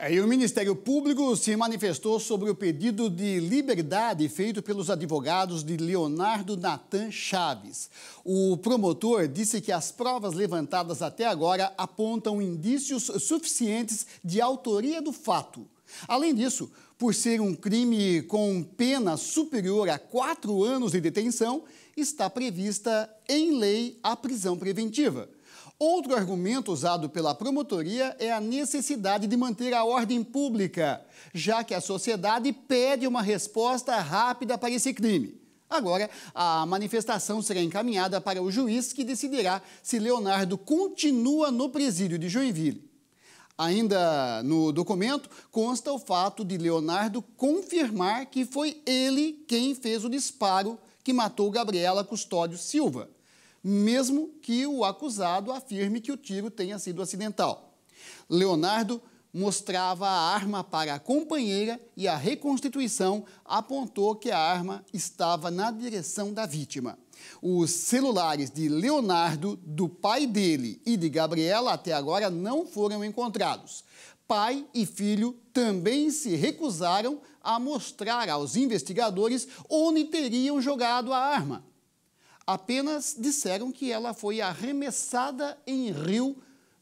É, e o Ministério Público se manifestou sobre o pedido de liberdade feito pelos advogados de Leonardo Natan Chaves. O promotor disse que as provas levantadas até agora apontam indícios suficientes de autoria do fato. Além disso, por ser um crime com pena superior a quatro anos de detenção, está prevista em lei a prisão preventiva. Outro argumento usado pela promotoria é a necessidade de manter a ordem pública, já que a sociedade pede uma resposta rápida para esse crime. Agora, a manifestação será encaminhada para o juiz que decidirá se Leonardo continua no presídio de Joinville. Ainda no documento consta o fato de Leonardo confirmar que foi ele quem fez o disparo que matou Gabriela Custódio Silva mesmo que o acusado afirme que o tiro tenha sido acidental. Leonardo mostrava a arma para a companheira e a reconstituição apontou que a arma estava na direção da vítima. Os celulares de Leonardo, do pai dele e de Gabriela até agora não foram encontrados. Pai e filho também se recusaram a mostrar aos investigadores onde teriam jogado a arma. Apenas disseram que ela foi arremessada em rio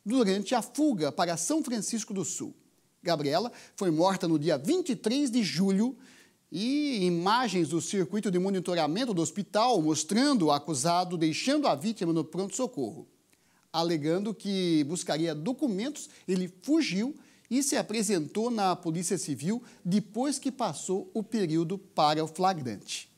durante a fuga para São Francisco do Sul. Gabriela foi morta no dia 23 de julho e imagens do circuito de monitoramento do hospital mostrando o acusado deixando a vítima no pronto-socorro. Alegando que buscaria documentos, ele fugiu e se apresentou na Polícia Civil depois que passou o período para o flagrante.